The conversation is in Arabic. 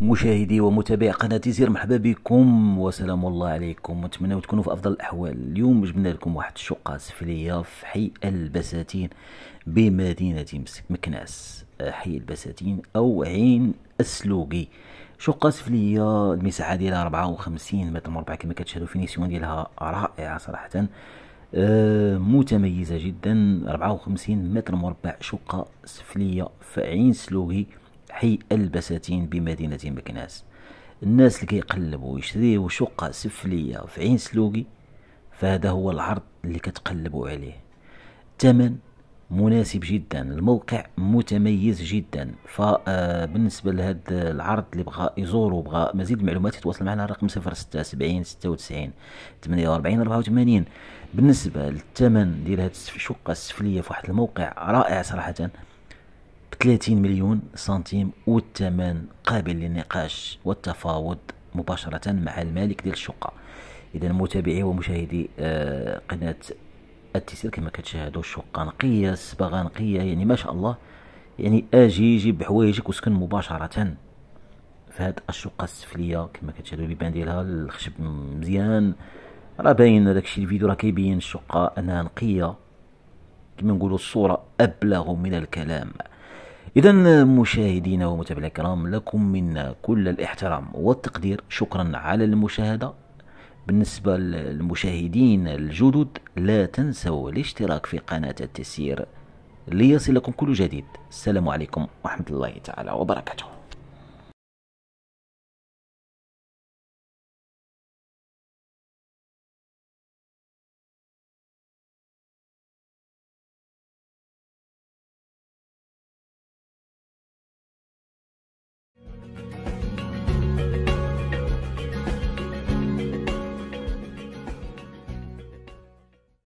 مشاهدي ومتابعي قناة زير مرحبا بكم وسلام الله عليكم ونتمنى تكونوا في أفضل الأحوال اليوم جبنا لكم واحد الشقة سفلية في حي البساتين بمدينة مكناس آه، حي البساتين أو عين السلوقي شقة سفلية المساحة ديالها 54 متر مربع كما كتشاهدوا فينيسيون ديالها رائعة صراحة آه، متميزة جدا 54 متر مربع شقة سفلية في عين سلوقي حي البساتين بمدينه مكناس الناس اللي كيقلبوا يشريوا شقه سفليه في عين سلوقي فهذا هو العرض اللي كتقلبوا عليه تمن مناسب جدا الموقع متميز جدا فبالنسبه آه، لهذا العرض اللي بغى يزور وبغى مزيد المعلومات يتواصل معنا على الرقم 076 96 48 84 بالنسبه للثمن ديال هذه الشقه السفليه في واحد الموقع رائع صراحه 30 مليون سنتيم والثمن قابل للنقاش والتفاوض مباشرة مع المالك ديال الشقة إذا متابعي ومشاهدي آه، قناة التيسير كما كتشاهدوا الشقة نقية الصباغة نقية يعني ما شاء الله يعني اجي جيب حوايجك وسكن مباشرة فهاد الشقة السفلية كما كتشاهدوا البيبان ديالها الخشب مزيان راه باين داكشي الفيديو راه كيبين الشقة أنها نقية كما نقولوا الصورة أبلغ من الكلام إذا مشاهدينا ومتابعينا الكرام لكم منا كل الاحترام والتقدير شكرا على المشاهدة بالنسبة للمشاهدين الجدد لا تنسوا الاشتراك في قناة التسيير ليصلكم كل جديد السلام عليكم ورحمة الله تعالى وبركاته